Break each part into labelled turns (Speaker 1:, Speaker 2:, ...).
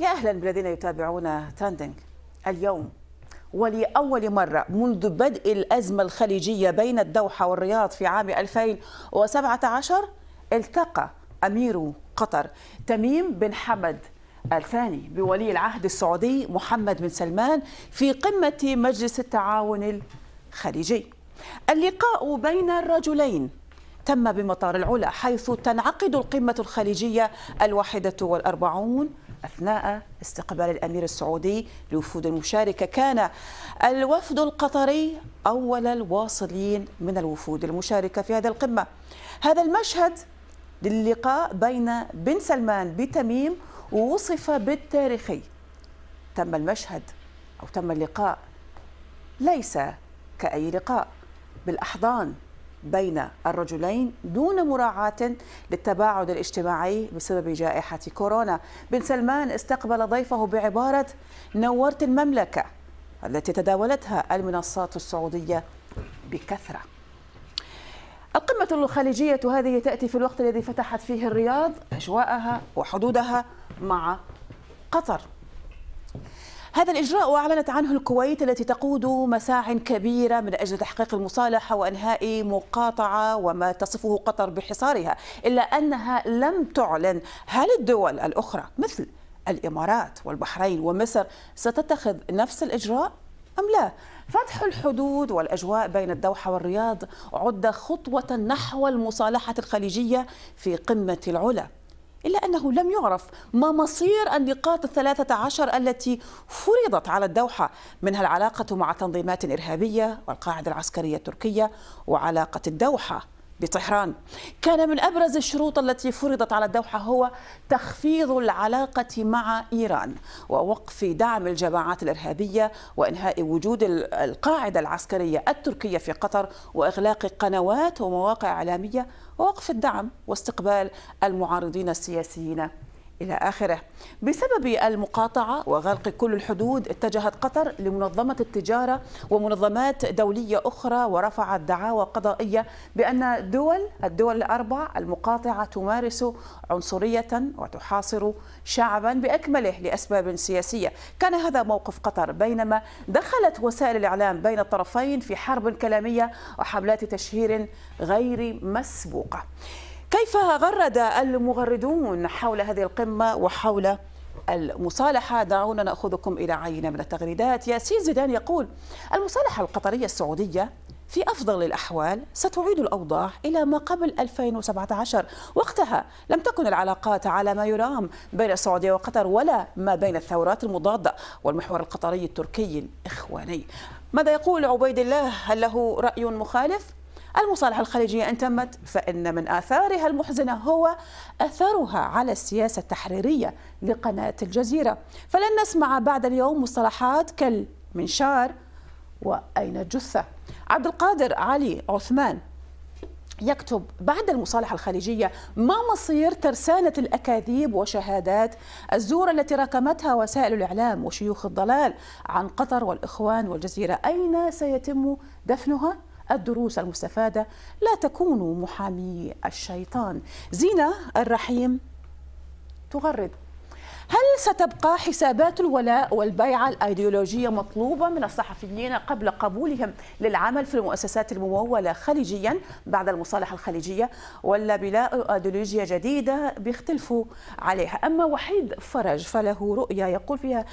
Speaker 1: يا أهلا بالذين يتابعون تاندنج اليوم ولأول مرة منذ بدء الأزمة الخليجية بين الدوحة والرياض في عام 2017 التقى أمير قطر تميم بن حمد الثاني بولي العهد السعودي محمد بن سلمان في قمة مجلس التعاون الخليجي اللقاء بين الرجلين تم بمطار العلا حيث تنعقد القمة الخليجية الواحدة والأربعون أثناء استقبال الأمير السعودي لوفود المشاركة كان الوفد القطري أول الواصلين من الوفود المشاركة في هذه القمة هذا المشهد للقاء بين بن سلمان بتميم ووصف بالتاريخي تم المشهد أو تم اللقاء ليس كأي لقاء بالأحضان بين الرجلين دون مراعاة للتباعد الاجتماعي بسبب جائحة كورونا بن سلمان استقبل ضيفه بعبارة نورت المملكة التي تداولتها المنصات السعودية بكثرة القمة الخليجية هذه تأتي في الوقت الذي فتحت فيه الرياض أجواءها وحدودها مع قطر هذا الإجراء أعلنت عنه الكويت التي تقود مساع كبيرة من أجل تحقيق المصالحة وإنهاء مقاطعة وما تصفه قطر بحصارها إلا أنها لم تعلن هل الدول الأخرى مثل الإمارات والبحرين ومصر ستتخذ نفس الإجراء أم لا؟ فتح الحدود والأجواء بين الدوحة والرياض عد خطوة نحو المصالحة الخليجية في قمة العلا إلا أنه لم يعرف ما مصير النقاط الثلاثة عشر التي فرضت على الدوحة منها العلاقة مع تنظيمات إرهابية والقاعدة العسكرية التركية وعلاقة الدوحة بطهران كان من أبرز الشروط التي فرضت على الدوحة هو تخفيض العلاقة مع إيران ووقف دعم الجماعات الإرهابية وإنهاء وجود القاعدة العسكرية التركية في قطر وإغلاق قنوات ومواقع إعلامية ووقف الدعم واستقبال المعارضين السياسيين إلى آخره بسبب المقاطعة وغلق كل الحدود اتجهت قطر لمنظمة التجارة ومنظمات دولية أخرى ورفعت دعاوى قضائية بأن دول الدول الأربع المقاطعة تمارس عنصرية وتحاصر شعبا بأكمله لأسباب سياسية كان هذا موقف قطر بينما دخلت وسائل الإعلام بين الطرفين في حرب كلامية وحملات تشهير غير مسبوقة كيف غرد المغردون حول هذه القمة وحول المصالحة دعونا نأخذكم إلى عينة من التغريدات ياسين زيدان يقول المصالحة القطرية السعودية في أفضل الأحوال ستعيد الأوضاع إلى ما قبل 2017 وقتها لم تكن العلاقات على ما يرام بين السعودية وقطر ولا ما بين الثورات المضادة والمحور القطري التركي الإخواني ماذا يقول عبيد الله هل له رأي مخالف؟ المصالحة الخليجية إن تمت فإن من آثارها المحزنة هو أثرها على السياسة التحريرية لقناة الجزيرة فلن نسمع بعد اليوم مصطلحات كالمنشار وأين الجثة عبد القادر علي عثمان يكتب بعد المصالحة الخليجية ما مصير ترسانة الأكاذيب وشهادات الزور التي راكمتها وسائل الإعلام وشيوخ الضلال عن قطر والإخوان والجزيرة أين سيتم دفنها؟ الدروس المستفادة لا تكونوا محامي الشيطان زينة الرحيم تغرد هل ستبقى حسابات الولاء والبيعة الأيديولوجية مطلوبة من الصحفيين قبل قبولهم للعمل في المؤسسات الممولة خليجيا بعد المصالحة الخليجية ولا بلا أيديولوجيا جديدة بيختلفوا عليها أما وحيد فرج فله رؤية يقول فيها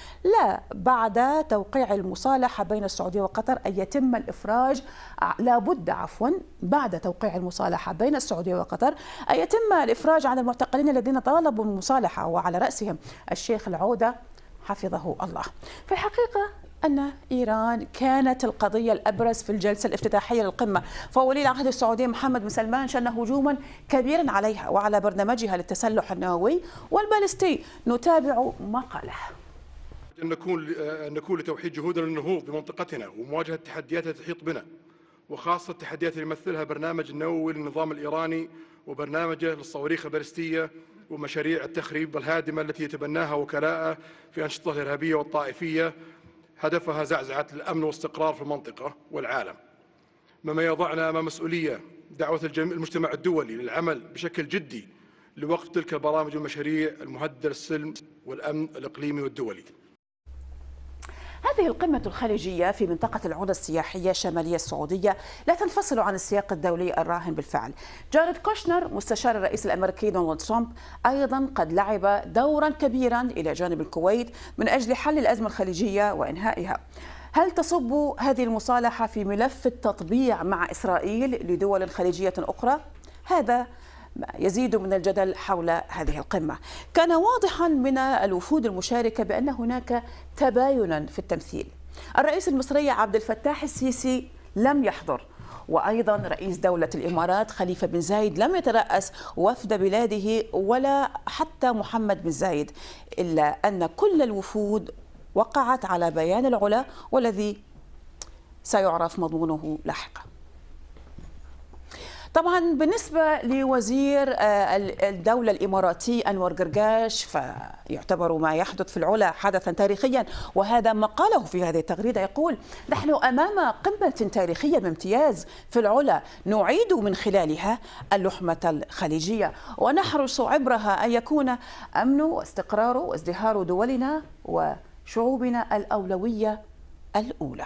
Speaker 1: لا بعد توقيع المصالحة بين السعودية وقطر أن يتم الإفراج لابد عفوا بعد توقيع المصالحة بين السعودية وقطر أن يتم الإفراج عن المعتقلين الذين طالبوا المصالحة وعلى رأسهم الشيخ العودة حفظه الله في الحقيقة أن إيران كانت القضية الأبرز في الجلسة الافتتاحية للقمة فولي العهد السعودي محمد بن سلمان شن هجوما كبيرا عليها وعلى برنامجها للتسلح النووي والبالستي نتابع مقاله أن نكون أن نكون لتوحيد جهودنا للنهوض بمنطقتنا ومواجهة التحديات التي تحيط بنا وخاصة التحديات اللي يمثلها برنامج النووي للنظام الإيراني وبرنامجه للصواريخ البالستية ومشاريع التخريب الهادمة التي يتبناها وكلاء في أنشطة الإرهابية والطائفية هدفها زعزعة الأمن والاستقرار في المنطقة والعالم مما يضعنا أمام مسؤولية دعوة المجتمع الدولي للعمل بشكل جدي لوقف تلك البرامج والمشاريع المهددة للسلم والأمن الإقليمي والدولي هذه القمة الخليجية في منطقة العودة السياحية الشمالية السعودية لا تنفصل عن السياق الدولي الراهن بالفعل جارد كوشنر مستشار الرئيس الأمريكي دونالد ترامب أيضا قد لعب دورا كبيرا إلى جانب الكويت من أجل حل الأزمة الخليجية وإنهائها هل تصب هذه المصالحة في ملف التطبيع مع إسرائيل لدول خليجية أخرى؟ هذا ما يزيد من الجدل حول هذه القمة كان واضحا من الوفود المشاركة بأن هناك تباينا في التمثيل الرئيس المصري عبد الفتاح السيسي لم يحضر وأيضا رئيس دولة الإمارات خليفة بن زايد لم يترأس وفد بلاده ولا حتى محمد بن زايد إلا أن كل الوفود وقعت على بيان العلا والذي سيعرف مضمونه لاحقاً طبعا بالنسبة لوزير آه، الدولة الإماراتي أنور جرجاش فيعتبر ما يحدث في العلا حدثا تاريخيا وهذا ما قاله في هذه التغريدة يقول نحن أمام قمة تاريخية بامتياز في العلا نعيد من خلالها اللحمة الخليجية ونحرص عبرها أن يكون أمن واستقرار وازدهار دولنا وشعوبنا الأولوية الأولى